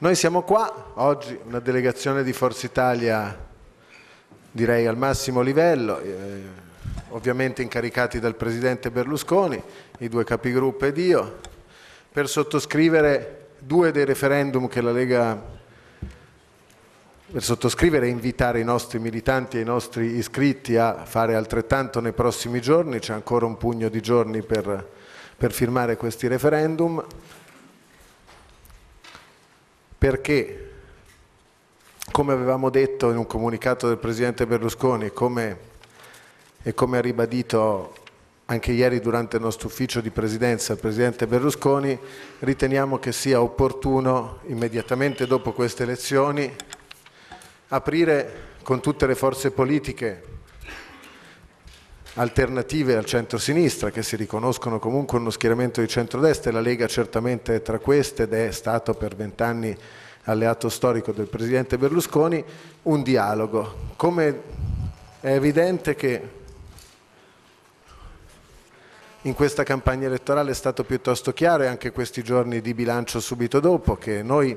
Noi siamo qua, oggi una delegazione di Forza Italia direi al massimo livello, eh, ovviamente incaricati dal Presidente Berlusconi, i due capigruppo ed io, per sottoscrivere due dei referendum che la Lega, per sottoscrivere e invitare i nostri militanti e i nostri iscritti a fare altrettanto nei prossimi giorni, c'è ancora un pugno di giorni per, per firmare questi referendum perché, come avevamo detto in un comunicato del Presidente Berlusconi come, e come ha ribadito anche ieri durante il nostro ufficio di presidenza il Presidente Berlusconi, riteniamo che sia opportuno immediatamente dopo queste elezioni aprire con tutte le forze politiche alternative al centro-sinistra che si riconoscono comunque uno schieramento di centrodestra e la Lega certamente è tra queste ed è stato per vent'anni alleato storico del Presidente Berlusconi, un dialogo. Come è evidente che in questa campagna elettorale è stato piuttosto chiaro e anche questi giorni di bilancio subito dopo che noi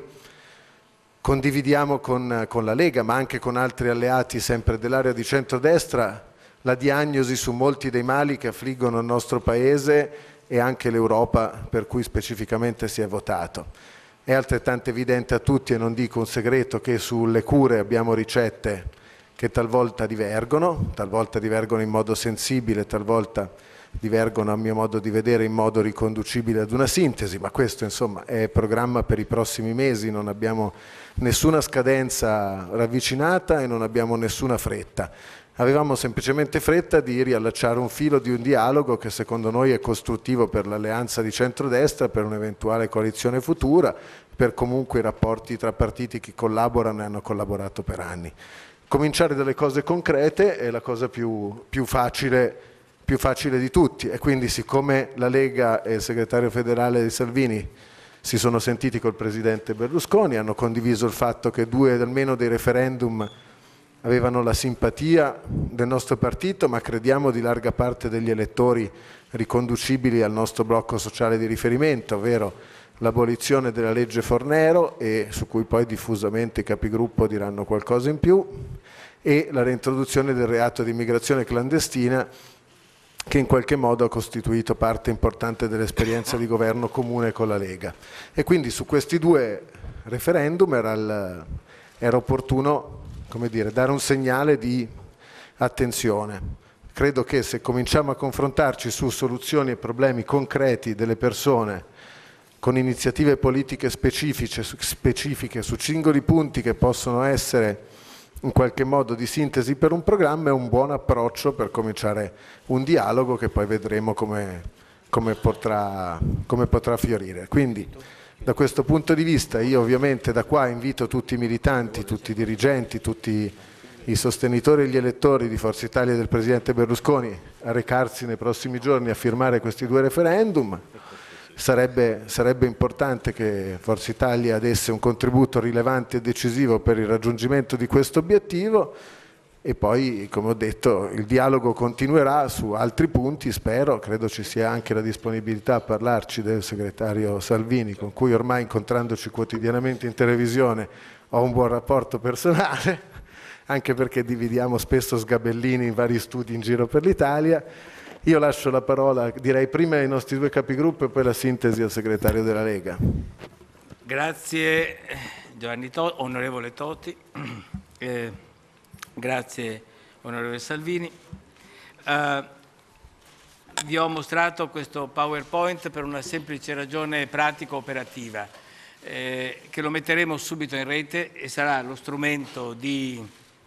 condividiamo con, con la Lega ma anche con altri alleati sempre dell'area di centrodestra la diagnosi su molti dei mali che affliggono il nostro Paese e anche l'Europa per cui specificamente si è votato. È altrettanto evidente a tutti, e non dico un segreto, che sulle cure abbiamo ricette che talvolta divergono, talvolta divergono in modo sensibile, talvolta divergono a mio modo di vedere in modo riconducibile ad una sintesi, ma questo insomma è programma per i prossimi mesi, non abbiamo nessuna scadenza ravvicinata e non abbiamo nessuna fretta avevamo semplicemente fretta di riallacciare un filo di un dialogo che secondo noi è costruttivo per l'alleanza di centrodestra, per un'eventuale coalizione futura, per comunque i rapporti tra partiti che collaborano e hanno collaborato per anni. Cominciare dalle cose concrete è la cosa più, più facile più facile di tutti e quindi siccome la Lega e il segretario federale di Salvini si sono sentiti col presidente Berlusconi, hanno condiviso il fatto che due almeno dei referendum avevano la simpatia del nostro partito, ma crediamo di larga parte degli elettori riconducibili al nostro blocco sociale di riferimento, ovvero l'abolizione della legge Fornero e su cui poi diffusamente i capigruppo diranno qualcosa in più e la reintroduzione del reato di immigrazione clandestina che in qualche modo ha costituito parte importante dell'esperienza di governo comune con la Lega. E quindi su questi due referendum era, il, era opportuno come dire, dare un segnale di attenzione. Credo che se cominciamo a confrontarci su soluzioni e problemi concreti delle persone, con iniziative politiche specifiche, specifiche su singoli punti che possono essere in qualche modo di sintesi per un programma, è un buon approccio per cominciare un dialogo che poi vedremo come, come, potrà, come potrà, fiorire. Quindi, da questo punto di vista io ovviamente da qua invito tutti i militanti, tutti i dirigenti, tutti i sostenitori e gli elettori di Forza Italia e del Presidente Berlusconi a recarsi nei prossimi giorni a firmare questi due referendum. Sarebbe, sarebbe importante che Forza Italia desse un contributo rilevante e decisivo per il raggiungimento di questo obiettivo e poi, come ho detto, il dialogo continuerà su altri punti, spero, credo ci sia anche la disponibilità a parlarci del segretario Salvini, con cui ormai incontrandoci quotidianamente in televisione ho un buon rapporto personale, anche perché dividiamo spesso sgabellini in vari studi in giro per l'Italia. Io lascio la parola, direi prima ai nostri due capigruppo e poi la sintesi al segretario della Lega. Grazie Giovanni Totti, onorevole Totti. Eh. Grazie onorevole Salvini. Uh, vi ho mostrato questo PowerPoint per una semplice ragione pratico-operativa, eh, che lo metteremo subito in rete e sarà lo strumento di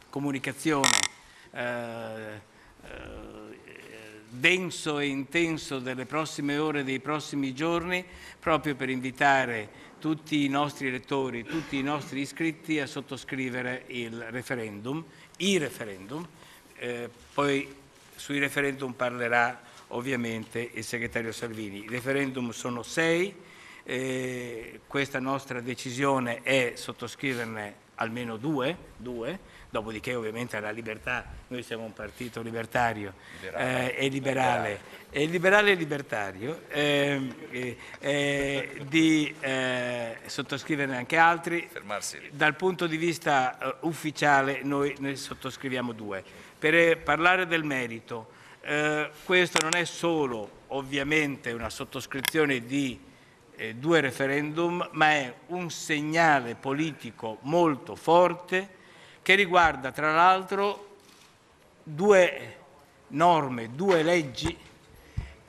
comunicazione eh, eh, denso e intenso delle prossime ore, dei prossimi giorni, proprio per invitare tutti i nostri elettori, tutti i nostri iscritti a sottoscrivere il referendum i referendum, eh, poi sui referendum parlerà ovviamente il segretario Salvini. I referendum sono sei, eh, questa nostra decisione è sottoscriverne almeno due, due, dopodiché ovviamente la libertà, noi siamo un partito libertario liberale, eh, e liberale, liberale eh, liberale e libertario, ehm, eh, eh, di eh, sottoscriverne anche altri. Dal punto di vista eh, ufficiale noi ne sottoscriviamo due. Per eh, parlare del merito, questo non è solo ovviamente una sottoscrizione di due referendum, ma è un segnale politico molto forte che riguarda tra l'altro due norme, due leggi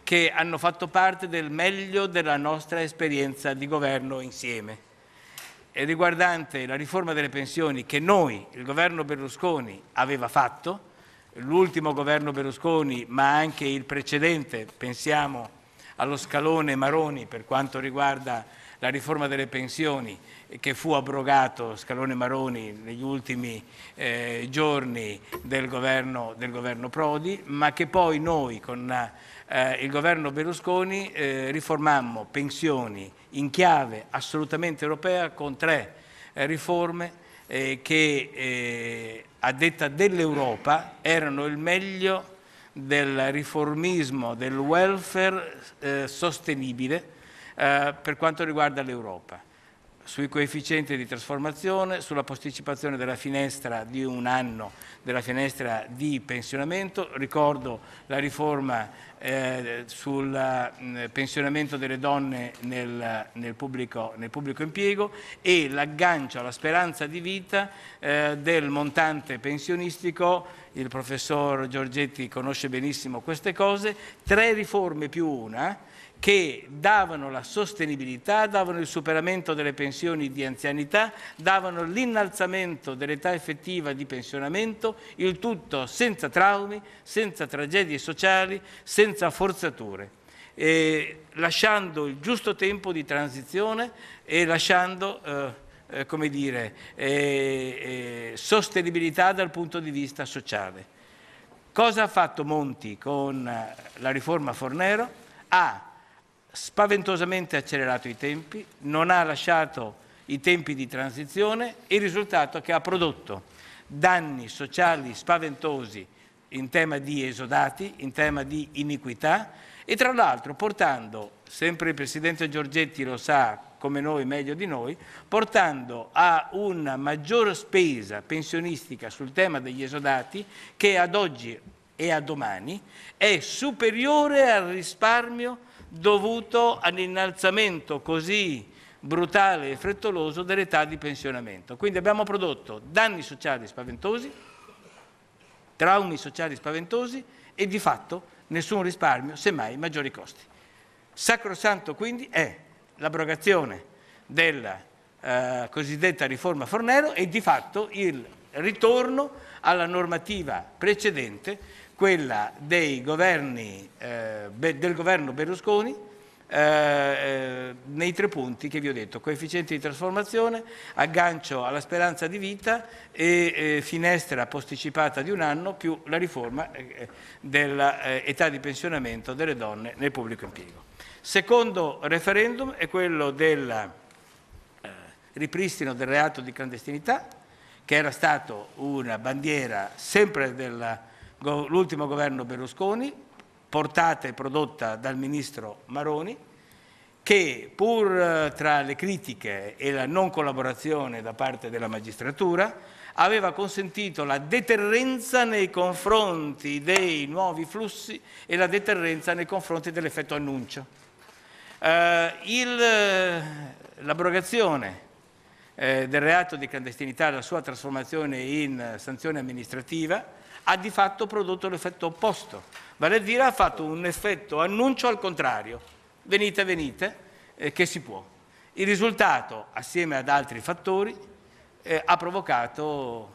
che hanno fatto parte del meglio della nostra esperienza di governo insieme. E riguardante la riforma delle pensioni che noi, il governo Berlusconi, aveva fatto, l'ultimo governo Berlusconi, ma anche il precedente, pensiamo allo scalone Maroni per quanto riguarda la riforma delle pensioni, che fu abrogato Scalone Maroni negli ultimi eh, giorni del governo, del governo, Prodi, ma che poi noi con eh, il governo Berlusconi eh, riformammo pensioni in chiave assolutamente europea con tre eh, riforme eh, che eh, a detta dell'Europa erano il meglio del riformismo, del welfare sostenibile per quanto riguarda l'Europa sui coefficienti di trasformazione, sulla posticipazione della finestra di un anno, della finestra di pensionamento, ricordo la riforma eh, sul mh, mm, pensionamento delle donne nel, nel, pubblico, nel, pubblico, impiego e l'aggancio alla speranza di vita eh, del montante pensionistico, il professor Giorgetti conosce benissimo queste cose, tre riforme più una, che davano la sostenibilità, davano il superamento delle pensioni di anzianità, davano l'innalzamento dell'età effettiva di pensionamento, il tutto senza traumi, senza tragedie sociali, senza forzature. lasciando il giusto tempo di transizione e lasciando eh, eh, come dire, eh, eh, sostenibilità dal punto di vista sociale. Cosa ha fatto Monti con la riforma Fornero? Ha spaventosamente accelerato i tempi, non ha lasciato i tempi di transizione e il risultato è che ha prodotto danni sociali spaventosi in tema di esodati, in tema di iniquità e tra l'altro portando, sempre il Presidente Giorgetti lo sa come noi meglio di noi, portando a una maggior spesa pensionistica sul tema degli esodati che ad oggi e a domani è superiore al risparmio dovuto all'innalzamento così brutale e frettoloso dell'età di pensionamento. Quindi abbiamo prodotto danni sociali spaventosi, traumi sociali spaventosi e di fatto nessun risparmio, semmai maggiori costi. Sacrosanto quindi è l'abrogazione della eh, cosiddetta riforma Fornero e di fatto il ritorno alla normativa precedente quella governi, eh, del governo Berlusconi eh, eh, nei tre punti che vi ho detto, coefficiente di trasformazione, aggancio alla speranza di vita e eh, finestra posticipata di un anno più la riforma eh, eh, dell'età di pensionamento delle donne nel pubblico impiego. Secondo referendum è quello del ripristino del reato di clandestinità, che era stato una bandiera sempre della l'ultimo governo Berlusconi, portata e prodotta dal ministro Maroni, che pur eh, tra le critiche e la non collaborazione da parte della magistratura aveva consentito la deterrenza nei confronti dei nuovi flussi e la deterrenza nei confronti dell'effetto annuncio. Eh, eh l'abrogazione eh, del reato di clandestinità la sua trasformazione in sanzione amministrativa ha di fatto prodotto l'effetto opposto, vale a dire ha fatto un effetto annuncio al contrario, venite, venite, eh, che si può. Il risultato, assieme ad altri fattori, eh, ha provocato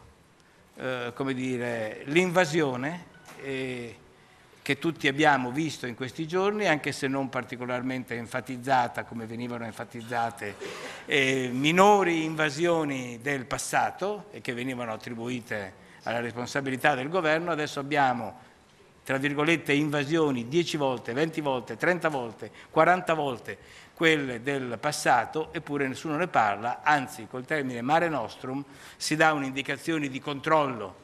eh, l'invasione eh, che tutti abbiamo visto in questi giorni, anche se non particolarmente enfatizzata come venivano enfatizzate eh, minori invasioni del passato e che venivano attribuite alla responsabilità del governo, adesso abbiamo tra virgolette invasioni 10 volte, 20 volte, 30 volte, 40 volte quelle del passato, eppure nessuno ne parla, anzi col termine Mare Nostrum si dà un'indicazione di controllo,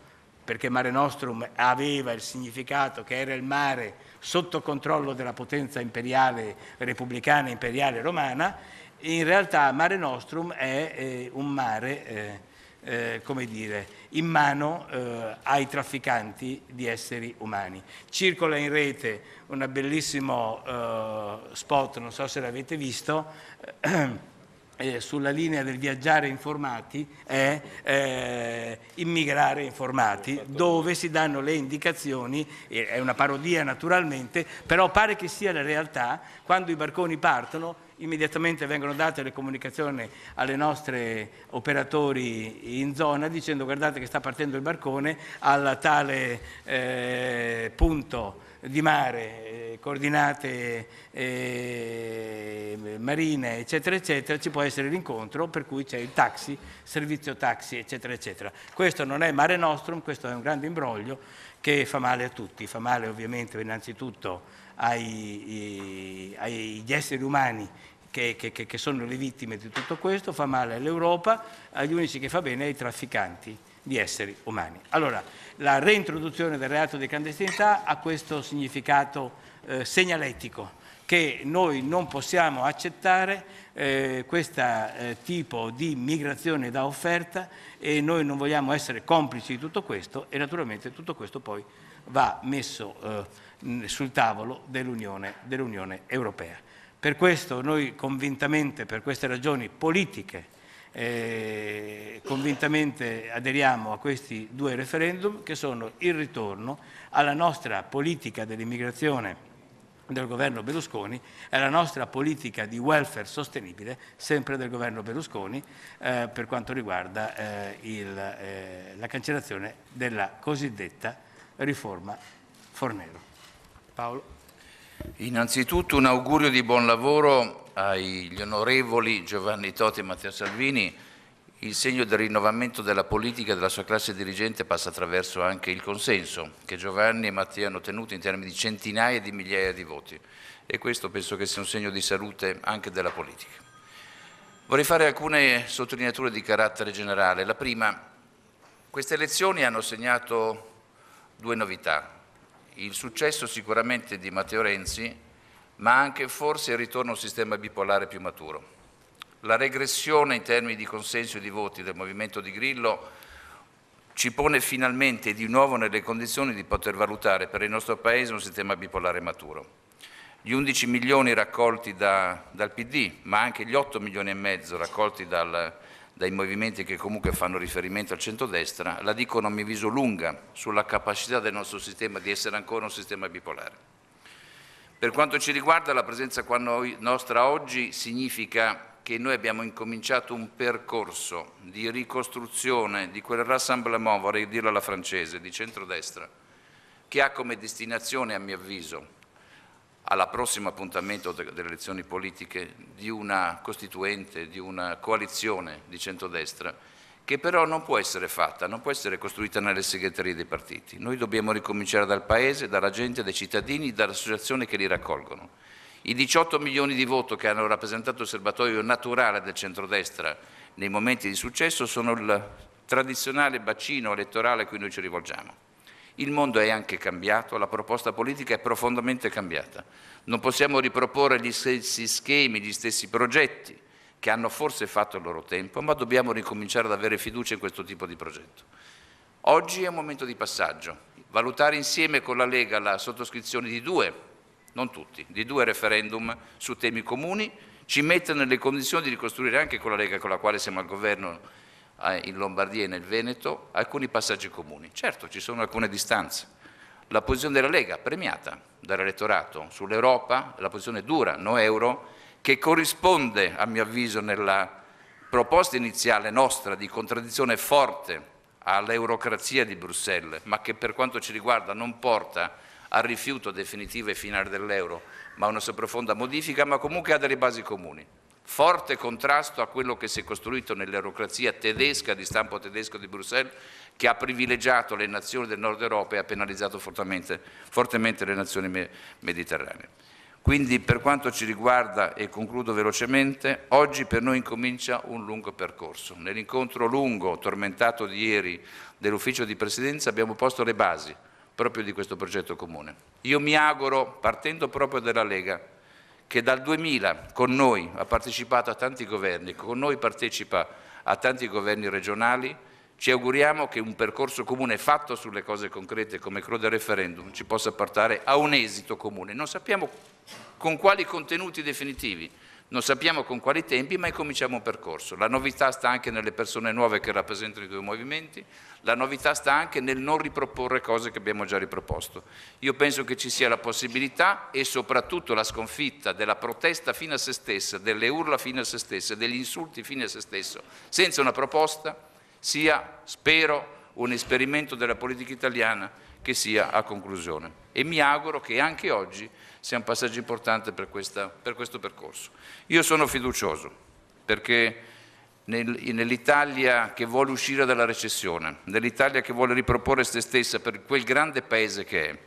perché Mare Nostrum aveva il significato che era il mare sotto controllo della potenza imperiale, repubblicana imperiale romana, in realtà Mare Nostrum è eh, un mare... Eh, eh, come dire, in mano eh, ai trafficanti di esseri umani. Circola in rete un bellissimo eh, spot, non so se l'avete visto, eh, sulla linea del viaggiare informati è eh, immigrare informati, dove si danno le indicazioni, è una parodia naturalmente, però pare che sia la realtà, quando i barconi partono immediatamente vengono date le comunicazioni alle nostre operatori in zona dicendo guardate che sta partendo il barcone al tale eh, punto di mare, eh, coordinate eh, marine, eccetera, eccetera, ci può essere l'incontro per cui c'è il taxi, servizio taxi, eccetera, eccetera. Questo non è Mare Nostrum, questo è un grande imbroglio che fa male a tutti, fa male ovviamente innanzitutto agli eh, esseri umani che, che, che sono le vittime di tutto questo, fa male all'Europa, agli unici che fa bene è ai trafficanti di esseri umani. Allora, la reintroduzione del reato di clandestinità ha questo significato eh, segnalettico che noi non possiamo accettare eh, questo eh, tipo di migrazione da offerta e noi non vogliamo essere complici di tutto questo e naturalmente tutto questo poi va messo eh, sul tavolo dell'Unione dell Europea. Per questo noi convintamente, per queste ragioni politiche, eh, convintamente aderiamo a questi due referendum che sono il ritorno alla nostra politica dell'immigrazione del governo Berlusconi e alla nostra politica di welfare sostenibile, sempre del governo Berlusconi, eh, per quanto riguarda eh, il, eh, la cancellazione della cosiddetta riforma Fornero. Paolo. Innanzitutto un augurio di buon lavoro agli onorevoli Giovanni Totti e Matteo Salvini. Il segno del rinnovamento della politica della sua classe dirigente passa attraverso anche il consenso che Giovanni e Matteo hanno ottenuto in termini di centinaia di migliaia di voti e questo penso che sia un segno di salute anche della politica. Vorrei fare alcune sottolineature di carattere generale. La prima, queste elezioni hanno segnato due novità, il successo sicuramente di Matteo Renzi, ma anche forse il ritorno a un sistema bipolare più maturo. La regressione in termini di consenso e di voti del movimento di Grillo ci pone finalmente di nuovo nelle condizioni di poter valutare per il nostro Paese un sistema bipolare maturo. Gli 11 milioni raccolti da, dal PD, ma anche gli 8 milioni e mezzo raccolti dal, dai movimenti che comunque fanno riferimento al centrodestra, la dicono a mio avviso lunga sulla capacità del nostro sistema di essere ancora un sistema bipolare. Per quanto ci riguarda la presenza qua noi, nostra oggi significa che noi abbiamo incominciato un percorso di ricostruzione di quel rassemblement, vorrei dirlo alla francese, di centrodestra, che ha come destinazione, a mio avviso, al prossimo appuntamento delle elezioni politiche di una costituente, di una coalizione di centrodestra che però non può essere fatta, non può essere costruita nelle segreterie dei partiti. Noi dobbiamo ricominciare dal Paese, dalla gente, dai cittadini, dalle associazioni che li raccolgono. I 18 milioni di voto che hanno rappresentato il serbatoio naturale del centrodestra nei momenti di successo sono il tradizionale bacino elettorale a cui noi ci rivolgiamo. Il mondo è anche cambiato, la proposta politica è profondamente cambiata. Non possiamo riproporre gli stessi schemi, gli stessi progetti che hanno forse fatto il loro tempo, ma dobbiamo ricominciare ad avere fiducia in questo tipo di progetto. Oggi è un momento di passaggio. Valutare insieme con la Lega la sottoscrizione di due, non tutti, di due referendum su temi comuni ci mette nelle condizioni di ricostruire anche con la Lega con la quale siamo al governo in Lombardia e nel Veneto alcuni passaggi comuni. Certo, ci sono alcune distanze. La posizione della Lega, premiata dall'elettorato sull'Europa, la posizione dura, no euro, che corrisponde, a mio avviso, nella proposta iniziale nostra di contraddizione forte all'eurocrazia di Bruxelles, ma che per quanto ci riguarda non porta al rifiuto definitivo e finale dell'euro, ma a una sua profonda modifica, ma comunque ha delle basi comuni forte contrasto a quello che si è costruito nell'erocrazia tedesca, di stampo tedesco di Bruxelles, che ha privilegiato le nazioni del nord Europa e ha penalizzato fortemente, fortemente le nazioni mediterranee. Quindi per quanto ci riguarda, e concludo velocemente, oggi per noi incomincia un lungo percorso. Nell'incontro lungo, tormentato di ieri, dell'ufficio di presidenza abbiamo posto le basi proprio di questo progetto comune. Io mi auguro, partendo proprio dalla Lega, che dal 2000 con noi ha partecipato a tanti governi, con noi partecipa a tanti governi regionali, ci auguriamo che un percorso comune fatto sulle cose concrete come quello del referendum ci possa portare a un esito comune. Non sappiamo con quali contenuti definitivi, non sappiamo con quali tempi, ma incominciamo un percorso. La novità sta anche nelle persone nuove che rappresentano i due movimenti, la novità sta anche nel non riproporre cose che abbiamo già riproposto. Io penso che ci sia la possibilità e soprattutto la sconfitta della protesta fino a se stessa, delle urla fino a se stessa, degli insulti fino a se stesso, senza una proposta, sia, spero, un esperimento della politica italiana che sia a conclusione. E mi auguro che anche oggi sia un passaggio importante per, questa, per questo percorso. Io sono fiducioso perché nel, nell'Italia che vuole uscire dalla recessione, nell'Italia che vuole riproporre se stessa per quel grande paese che è,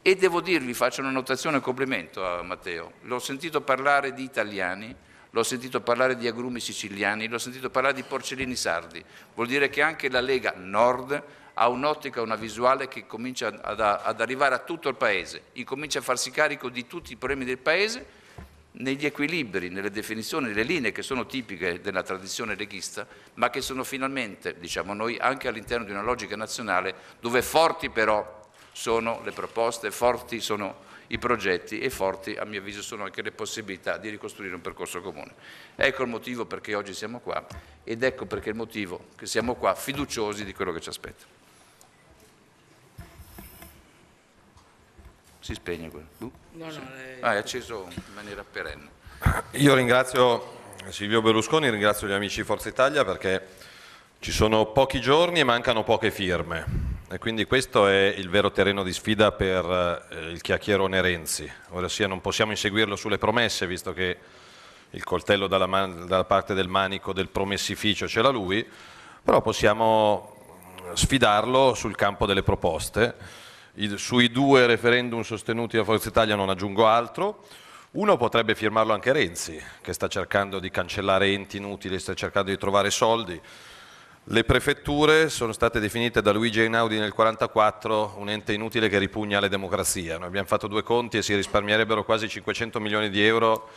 e devo dirvi, faccio una notazione e un complimento a Matteo, l'ho sentito parlare di italiani, l'ho sentito parlare di agrumi siciliani, l'ho sentito parlare di porcellini sardi, vuol dire che anche la Lega Nord ha un'ottica, una visuale che comincia ad, ad arrivare a tutto il Paese, incomincia a farsi carico di tutti i problemi del Paese negli equilibri, nelle definizioni, nelle linee che sono tipiche della tradizione leghista, ma che sono finalmente, diciamo noi, anche all'interno di una logica nazionale dove forti però sono le proposte, forti sono i progetti e forti, a mio avviso, sono anche le possibilità di ricostruire un percorso comune. Ecco il motivo perché oggi siamo qua ed ecco perché il motivo che siamo qua fiduciosi di quello che ci aspetta. Si spegne quello. Uh, no, sì. lei... ah, è acceso in maniera perenne. Io ringrazio Silvio Berlusconi, ringrazio gli amici di Forza Italia perché ci sono pochi giorni e mancano poche firme. E quindi questo è il vero terreno di sfida per eh, il chiacchierone Renzi. Ora sia non possiamo inseguirlo sulle promesse, visto che il coltello dalla, man- dalla parte del manico del promessificio ce l'ha lui, però possiamo sfidarlo sul campo delle proposte sui due referendum sostenuti da Forza Italia non aggiungo altro. Uno potrebbe firmarlo anche Renzi, che sta cercando di cancellare enti inutili, sta cercando di trovare soldi. Le prefetture sono state definite da Luigi Einaudi nel 1944 un ente inutile che ripugna alle democrazie. Noi abbiamo fatto due conti e si risparmierebbero quasi 500 milioni di euro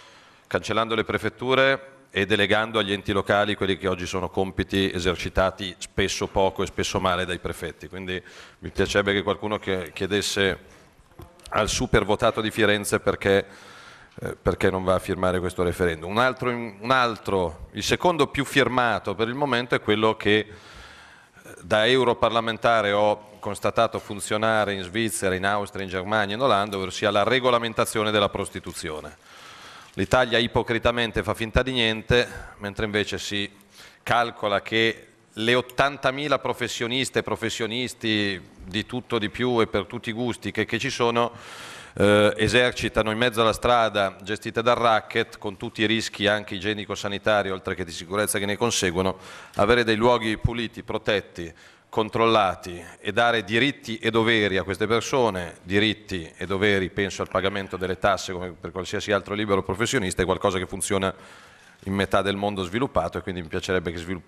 cancellando le prefetture e delegando agli enti locali quelli che oggi sono compiti esercitati spesso poco e spesso male dai prefetti. Quindi mi piacerebbe che qualcuno chiedesse al super votato di Firenze perché, eh, perché non va a firmare questo referendum. Un altro, un altro, il secondo più firmato per il momento è quello che eh, da europarlamentare ho constatato funzionare in Svizzera, in Austria, in Germania, in Olanda, ossia la regolamentazione della prostituzione L'Italia ipocritamente fa finta di niente, mentre invece si calcola che le 80.000 professioniste e professionisti di tutto, di più e per tutti i gusti che, che ci sono eh, esercitano in mezzo alla strada gestite dal racket con tutti i rischi anche igienico-sanitari oltre che di sicurezza che ne conseguono, avere dei luoghi puliti, protetti, controllati e dare diritti e doveri a queste persone, diritti e doveri, penso al pagamento delle tasse come per qualsiasi altro libero professionista, è qualcosa che funziona in metà del mondo sviluppato e quindi mi piacerebbe che,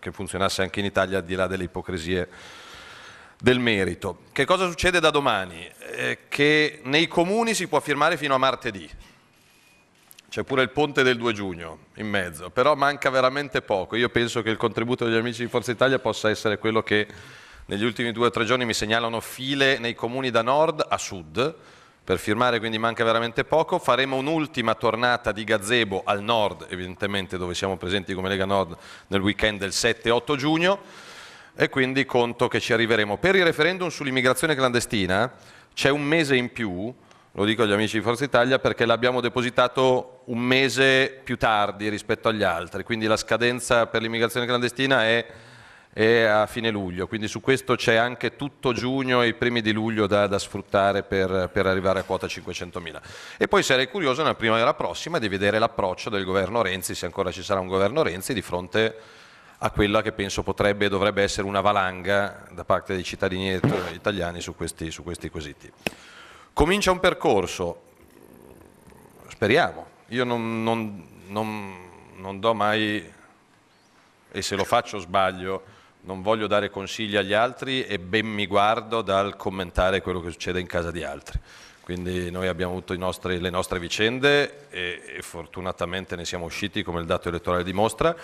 che funzionasse anche in Italia al di là delle ipocrisie del merito. Che cosa succede da domani? Eh, che nei comuni si può firmare fino a martedì, c'è pure il ponte del 2 giugno in mezzo, però manca veramente poco. Io penso che il contributo degli amici di Forza Italia possa essere quello che negli ultimi due o tre giorni mi segnalano file nei comuni da nord a sud per firmare, quindi manca veramente poco. Faremo un'ultima tornata di gazebo al nord, evidentemente dove siamo presenti come Lega Nord nel weekend del 7-8 giugno e quindi conto che ci arriveremo. Per il referendum sull'immigrazione clandestina c'è un mese in più lo dico agli amici di Forza Italia perché l'abbiamo depositato un mese più tardi rispetto agli altri, quindi la scadenza per l'immigrazione clandestina è, è, a fine luglio, quindi su questo c'è anche tutto giugno e i primi di luglio da, da sfruttare per, per, arrivare a quota 500.000. E poi sarei curioso nella primavera prossima di vedere l'approccio del governo Renzi, se ancora ci sarà un governo Renzi, di fronte a quella che penso potrebbe e dovrebbe essere una valanga da parte dei cittadini italiani su questi, su questi quesiti. Comincia un percorso, speriamo, io non, non, non, non do mai, e se lo faccio sbaglio, non voglio dare consigli agli altri e ben mi guardo dal commentare quello che succede in casa di altri. Quindi noi abbiamo avuto nostri, le nostre vicende e, e, fortunatamente ne siamo usciti come il dato elettorale dimostra.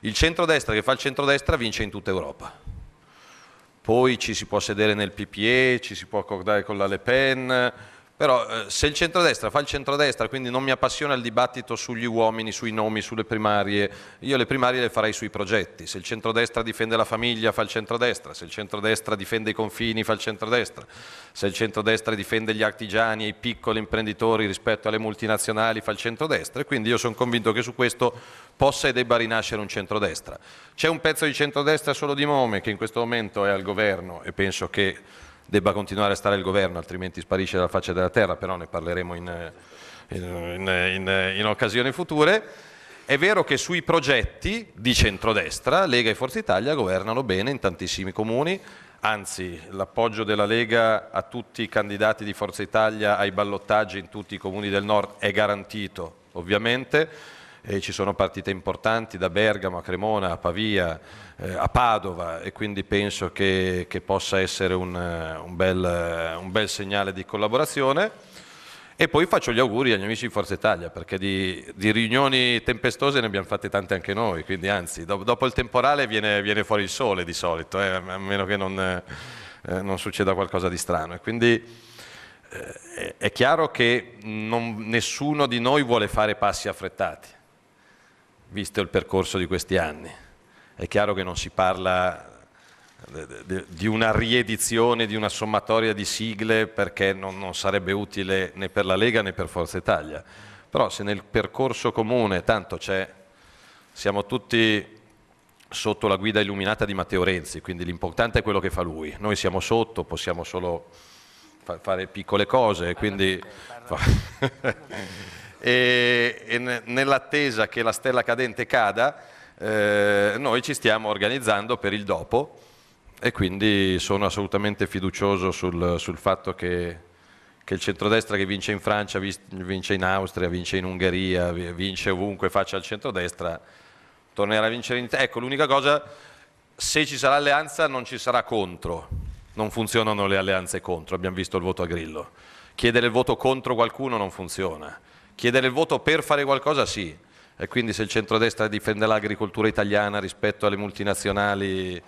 Il centrodestra che fa il centrodestra vince in tutta Europa poi ci si può sedere nel PPE, ci si può accordare con la Le Pen, però eh, se il centrodestra fa il centrodestra, quindi non mi appassiona il dibattito sugli uomini, sui nomi, sulle primarie, io le primarie le farei sui progetti. Se il centrodestra difende la famiglia, fa il centrodestra. Se il centrodestra difende i confini, fa il centrodestra. Se il centrodestra difende gli artigiani e i piccoli imprenditori rispetto alle multinazionali, fa il centrodestra. E quindi io sono convinto che su questo possa e debba rinascere un centrodestra. C'è un pezzo di centrodestra solo di nome che in questo momento è al governo e penso che debba continuare a stare il governo, altrimenti sparisce dalla faccia della terra, però ne parleremo in, in, in, in occasioni future. È vero che sui progetti di centrodestra Lega e Forza Italia governano bene in tantissimi comuni, anzi l'appoggio della Lega a tutti i candidati di Forza Italia ai ballottaggi in tutti i comuni del nord è garantito, ovviamente e ci sono partite importanti da Bergamo a Cremona, a Pavia, eh, a Padova e quindi penso che, che possa essere un, eh, un, bel, eh, un, bel, segnale di collaborazione. E poi faccio gli auguri agli amici di Forza Italia, perché di, di riunioni tempestose ne abbiamo fatte tante anche noi, quindi anzi, do, dopo il temporale viene, viene, fuori il sole di solito, eh, a meno che non, eh, eh, non, succeda qualcosa di strano. E quindi eh, è chiaro che non, nessuno di noi vuole fare passi affrettati, visto il percorso di questi anni. È chiaro che non si parla di una riedizione, di una sommatoria di sigle perché non, non, sarebbe utile né per la Lega né per Forza Italia. Però se nel percorso comune, tanto c'è, siamo tutti sotto la guida illuminata di Matteo Renzi, quindi l'importante è quello che fa lui. Noi siamo sotto, possiamo solo fa fare piccole cose, quindi... e, e nell'attesa che la stella cadente cada eh, noi ci stiamo organizzando per il dopo e quindi sono assolutamente fiducioso sul, sul fatto che, che, il centrodestra che vince in Francia, vince in Austria, vince in Ungheria, vince ovunque faccia il centrodestra, tornerà a vincere in Italia. Ecco, l'unica cosa, se ci sarà alleanza non ci sarà contro, non funzionano le alleanze contro, abbiamo visto il voto a Grillo. Chiedere il voto contro qualcuno non funziona. Chiedere il voto per fare qualcosa sì, e quindi se il centrodestra difende l'agricoltura italiana rispetto alle multinazionali eh,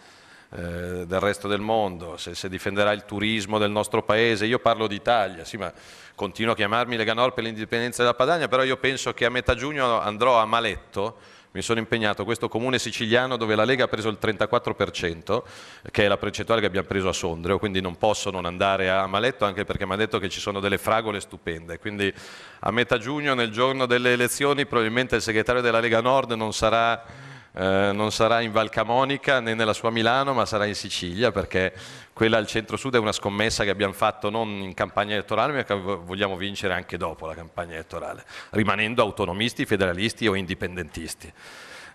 del resto del mondo, se, se, difenderà il turismo del nostro paese, io parlo d'Italia, sì ma continuo a chiamarmi Lega Nord per l'indipendenza della Padania, però io penso che a metà giugno andrò a Maletto mi sono impegnato, questo comune siciliano dove la Lega ha preso il 34%, che è la percentuale che abbiamo preso a Sondrio, quindi non posso non andare a Maletto anche perché mi ha detto che ci sono delle fragole stupende, quindi a metà giugno nel giorno delle elezioni probabilmente il segretario della Lega Nord non sarà eh, non sarà in Val Camonica né nella sua Milano, ma sarà in Sicilia, perché quella al centro-sud è una scommessa che abbiamo fatto non in campagna elettorale, ma che vogliamo vincere anche dopo la campagna elettorale, rimanendo autonomisti, federalisti o indipendentisti.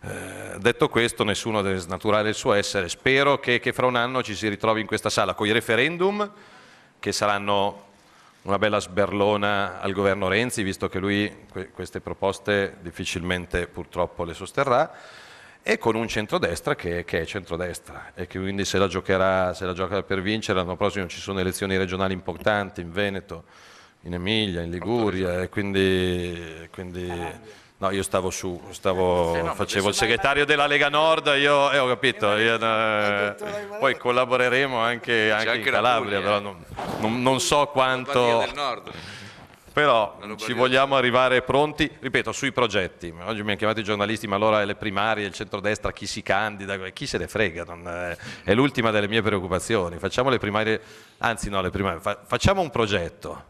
Eh, detto questo, nessuno deve snaturare il suo essere. Spero che, che fra un anno ci si ritrovi in questa sala con i referendum, che saranno una bella sberlona al governo Renzi, visto che lui queste proposte difficilmente purtroppo le sosterrà e con un centrodestra che, che è centrodestra e che quindi se la, giocherà, se la giocherà per vincere l'anno prossimo ci sono elezioni regionali importanti in Veneto, in Emilia, in Liguria e quindi, quindi no, io stavo su, stavo, eh, no, facevo il segretario della Lega Nord, io eh, ho capito, io, eh, poi collaboreremo anche, anche, anche in Calabria, Puglia, però non, non, non so quanto però ci vogliamo arrivare pronti, ripeto, sui progetti. Oggi mi hanno chiamato i giornalisti, ma allora le primarie, il centrodestra, chi si candida, chi se ne frega, è, eh, è l'ultima delle mie preoccupazioni. Facciamo le primarie, anzi no, le primarie, fa, facciamo un progetto.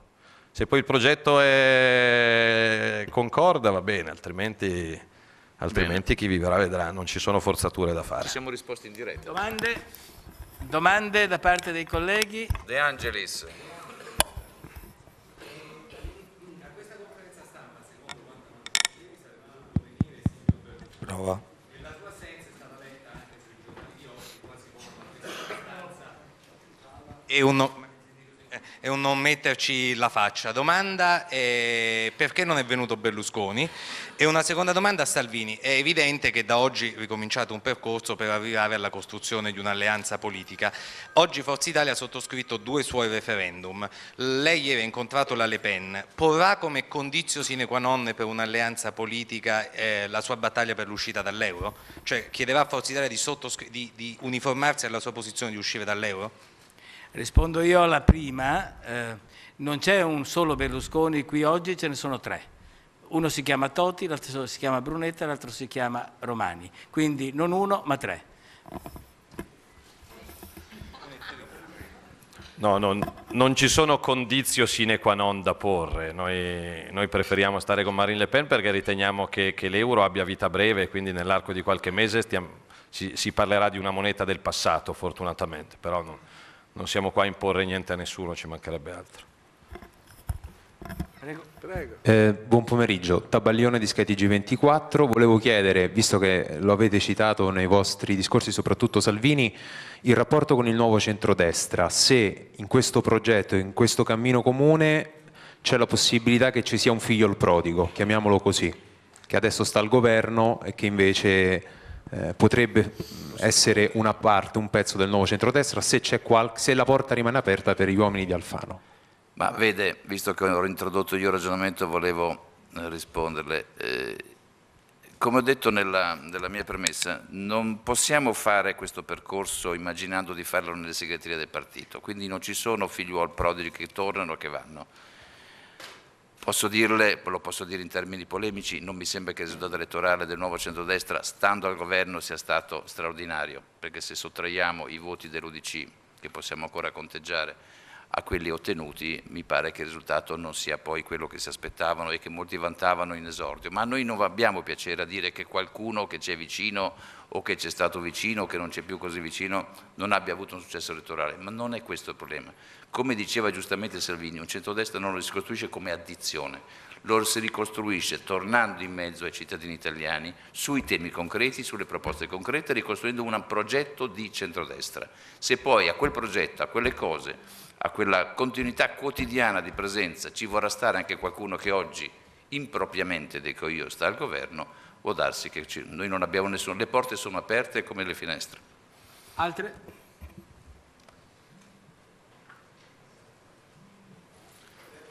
Se poi il progetto è... concorda va bene, altrimenti, altrimenti bene. chi vivrà vedrà, non ci sono forzature da fare. Ci siamo risposti in diretta. Domande? Domande da parte dei colleghi? De Angelis. prova. E uno, è un non metterci la faccia. Domanda è perché non è venuto Berlusconi? E una seconda domanda a Salvini. È evidente che da oggi è ricominciato un percorso per arrivare alla costruzione di un'alleanza politica. Oggi Forza Italia ha sottoscritto due suoi referendum. Lei ieri ha incontrato la Le Pen. Porrà come condizio sine qua non per un'alleanza politica eh, la sua battaglia per l'uscita dall'euro? Cioè chiederà a Forza Italia di, di, di uniformarsi alla sua posizione di uscire dall'euro? Rispondo io alla prima, eh, non c'è un solo Berlusconi qui oggi, ce ne sono tre. Uno si chiama Toti, l'altro si chiama Brunetta, l'altro si chiama Romani. Quindi non uno, ma tre. No, non, non ci sono condizio sine qua non da porre. Noi, noi, preferiamo stare con Marine Le Pen perché riteniamo che, che l'euro abbia vita breve e quindi nell'arco di qualche mese stiamo, si, si, parlerà di una moneta del passato, fortunatamente. Però non, non siamo qua a imporre niente a nessuno, ci mancherebbe altro. Prego. Prego. Eh, buon pomeriggio, Tabaglione di SkyTG24. Volevo chiedere, visto che lo avete citato nei vostri discorsi, soprattutto Salvini, il rapporto con il nuovo centrodestra, se in questo progetto, in questo cammino comune, c'è la possibilità che ci sia un figlio il prodigo, chiamiamolo così, che adesso sta al governo e che invece eh, potrebbe essere una parte, un pezzo del nuovo centrodestra se, se la porta rimane aperta per gli uomini di Alfano. Ma vede, visto che ho introdotto io il ragionamento, volevo eh, risponderle. Eh, come ho detto nella, nella, mia premessa, non possiamo fare questo percorso immaginando di farlo nelle segreterie del partito, quindi non ci sono figliuoli prodigi che tornano o che vanno. Posso dirle, lo posso dire in termini polemici, non mi sembra che il risultato elettorale del nuovo centrodestra, stando al governo, sia stato straordinario, perché se sottraiamo i voti dell'Udc, che possiamo ancora conteggiare, a quelli ottenuti, mi pare che il risultato non sia poi quello che si aspettavano e che molti vantavano in esordio. Ma noi non abbiamo piacere a dire che qualcuno che c'è vicino o che c'è stato vicino o che non c'è più così vicino non abbia avuto un successo elettorale, ma non è questo il problema. Come diceva giustamente Salvini, un centrodestra non lo si costruisce come addizione, lo si ricostruisce tornando in mezzo ai cittadini italiani sui temi concreti, sulle proposte concrete, ricostruendo un progetto di centrodestra. Se poi a quel progetto, a quelle cose, a quella continuità quotidiana di presenza, ci vorrà stare anche qualcuno che oggi impropriamente, dico io, sta al governo, può darsi che ci, noi non abbiamo nessuno, le porte sono aperte come le finestre. Altre?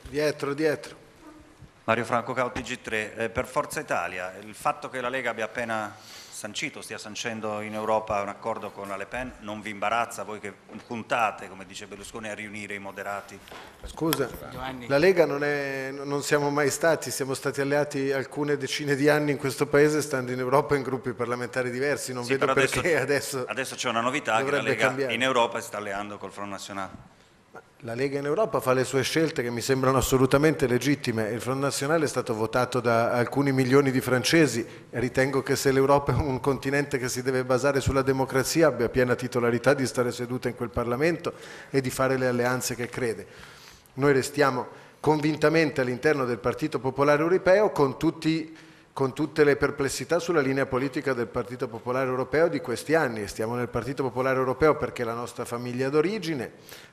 Dietro, dietro. Mario Franco Cautigi 3 eh, per Forza Italia, il fatto che la Lega abbia appena sancito, stia sancendo in Europa un accordo con la Le Pen, non vi imbarazza voi che puntate, come dice Berlusconi, a riunire i moderati? Scusa, Giovanni. la Lega non, è, non, siamo mai stati, siamo stati alleati alcune decine di anni in questo paese, stando in Europa in gruppi parlamentari diversi, non sì, vedo perché adesso... Adesso c'è una novità che la Lega cambiare. in Europa si sta alleando col Front Nazionale. La Lega in Europa fa le sue scelte che mi sembrano assolutamente legittime. Il Front Nazionale è stato votato da alcuni milioni di francesi. Ritengo che se l'Europa è un continente che si deve basare sulla democrazia abbia piena titolarità di stare seduta in quel Parlamento e di fare le alleanze che crede. Noi restiamo convintamente all'interno del Partito Popolare Europeo con tutti i con tutte le perplessità sulla linea politica del Partito Popolare Europeo di questi anni. Stiamo nel Partito Popolare Europeo perché è la nostra famiglia d'origine,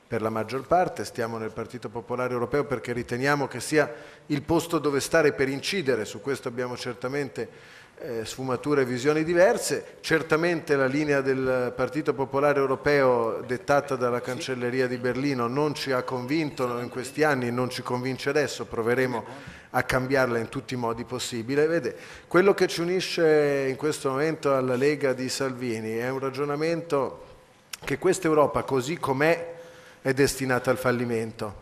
per la maggior parte, stiamo nel Partito Popolare Europeo perché riteniamo che sia il posto dove stare per incidere, su questo abbiamo certamente eh, sfumature e visioni diverse, certamente la linea del Partito Popolare Europeo dettata dalla Cancelleria di Berlino non ci ha convinto in questi anni, non ci convince adesso, proveremo a cambiarla in tutti i modi possibili. Vede, quello che ci unisce in questo momento alla Lega di Salvini è un ragionamento che questa Europa così com'è è destinata al fallimento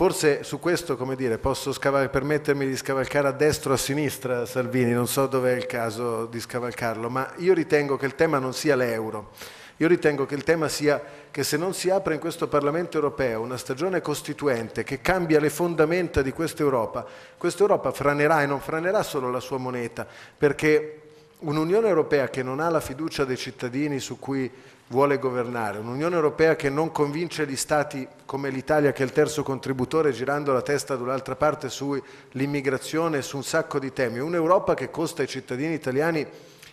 Forse su questo, come dire, posso scaval- permettermi di scavalcare a destra o a sinistra Salvini, non so dove è il caso di scavalcarlo, ma io ritengo che il tema non sia l'euro. Io ritengo che il tema sia che se non si apre in questo Parlamento europeo una stagione costituente che cambia le fondamenta di questa Europa, questa Europa franerà e non franerà solo la sua moneta, perché un'Unione europea che non ha la fiducia dei cittadini su cui vuole governare, un'Unione Europea che non convince gli Stati come l'Italia che è il terzo contributore girando la testa dall'altra parte sull'immigrazione e su un sacco di temi, un'Europa che costa ai cittadini italiani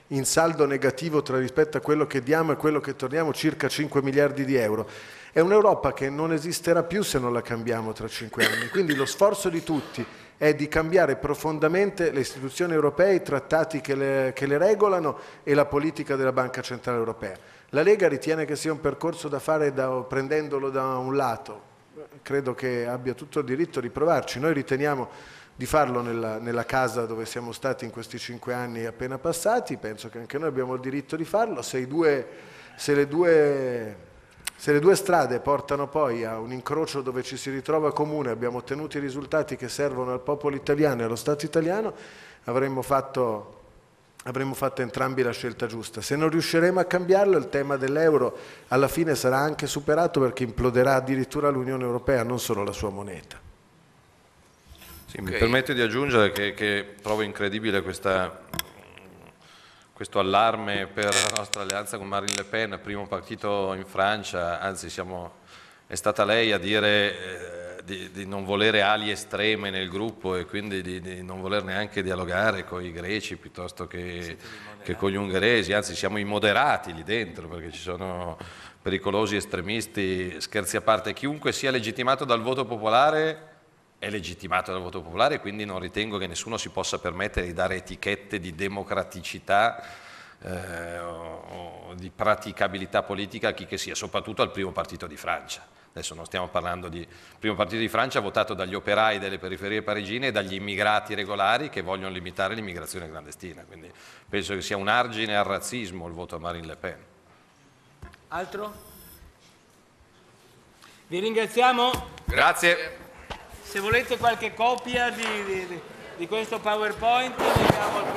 in saldo negativo tra rispetto a quello che diamo e quello che torniamo circa 5 miliardi di euro. È un'Europa che non esisterà più se non la cambiamo tra cinque anni, quindi lo sforzo di tutti è di cambiare profondamente le istituzioni europee, i trattati che le, che le regolano e la politica della Banca Centrale Europea. La Lega ritiene che sia un percorso da fare da, prendendolo da un lato, credo che abbia tutto il diritto di provarci, noi riteniamo di farlo nella, nella, casa dove siamo stati in questi cinque anni appena passati, penso che anche noi abbiamo il diritto di farlo, se, due, se, le, due, se le due strade portano poi a un incrocio dove ci si ritrova comune, abbiamo ottenuto i risultati che servono al popolo italiano e allo Stato italiano, avremmo fatto avremo fatto entrambi la scelta giusta. Se non riusciremo a cambiarlo, il tema dell'euro alla fine sarà anche superato perché imploderà addirittura l'Unione Europea, non solo la sua moneta. Sì, okay. Mi permette di aggiungere che, che trovo incredibile questa, questo allarme per la nostra alleanza con Marine Le Pen, primo partito in Francia, anzi siamo, è stata lei a dire... Eh, di, di, non volere ali estreme nel gruppo e quindi di, di non voler neanche dialogare con i greci piuttosto che, che, con gli ungheresi, anzi siamo immoderati lì dentro perché ci sono pericolosi estremisti, scherzi a parte, chiunque sia legittimato dal voto popolare è legittimato dal voto popolare, quindi non ritengo che nessuno si possa permettere di dare etichette di democraticità eh, o, o di praticabilità politica a chi che sia, soprattutto al primo partito di Francia Adesso non stiamo parlando di primo partito di Francia votato dagli operai delle periferie parigine e dagli immigrati regolari che vogliono limitare l'immigrazione clandestina, quindi penso che sia un argine al razzismo il voto a Marine Le Pen. Altro? Vi ringraziamo. Grazie. Se volete qualche copia di, di, di questo PowerPoint,